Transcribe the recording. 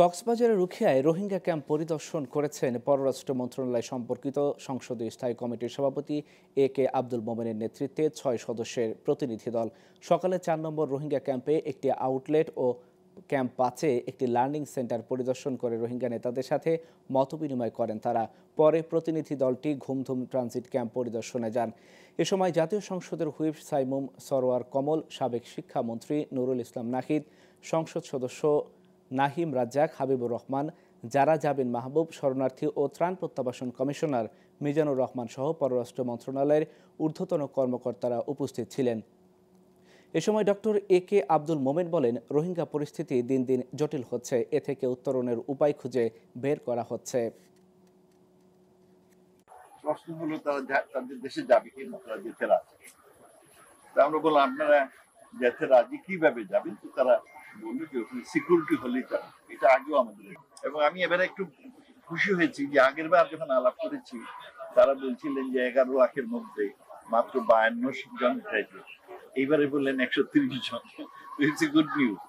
কক্সবাজারের রুখিয়ায় রোহিঙ্গা ক্যাম্প পরিদর্শন করেছেন পররাষ্ট্র মন্ত্রণালয় সম্পর্কিত সংসদীয় স্থায়ী কমিটির সভাপতি এ কে আব্দুল মোমেনের নেতৃত্বে ছয় সদস্যের প্রতিনিধি দল সকালে চার নম্বর রোহিঙ্গা ক্যাম্পে একটি আউটলেট ও ক্যাম্প পাঁচে একটি লার্নিং সেন্টার পরিদর্শন করে রোহিঙ্গা নেতাদের সাথে মতবিনিময় করেন তারা পরে প্রতিনিধি দলটি ঘুমধুম ট্রানজিট ক্যাম্প পরিদর্শনে যান এ সময় জাতীয় সংসদের হুইপ সাইমুম সরোয়ার কমল সাবেক শিক্ষামন্ত্রী নুরুল ইসলাম নাহিদ সংসদ সদস্য নাহিম রাজ্জাক হাবিবুর রহমান জারা জাবিন মাহবুব শরণার্থী ও ত্রাণ প্রত্যাবাসন কমিশনার মিজানুর রহমান সহ পররাষ্ট্র মন্ত্রণালয়ের ঊর্ধ্বতন কর্মকর্তারা উপস্থিত ছিলেন এ সময় ডক্টর এ কে আব্দুল মোমেন বলেন রোহিঙ্গা পরিস্থিতি দিন দিন জটিল হচ্ছে এ থেকে উত্তরণের উপায় খুঁজে বের করা হচ্ছে প্রশ্ন হলো তারা তাদের দেশে যাবে কি না তারা যেতে রাজি আমরা বললাম আপনারা যেতে রাজি কিভাবে যাবেন তো তারা সিকিউরিটি হলেই তা এটা আগেও আমাদের এবং আমি এবারে একটু খুশি হয়েছি যে আগের বার যখন আলাপ করেছি তারা বলছিলেন যে এগারো লাখের মধ্যে মাত্র বায়ান্ন জন উঠাইছে এইবারে বললেন একশো তিরিশ জন ইটস এ গুড নিউজ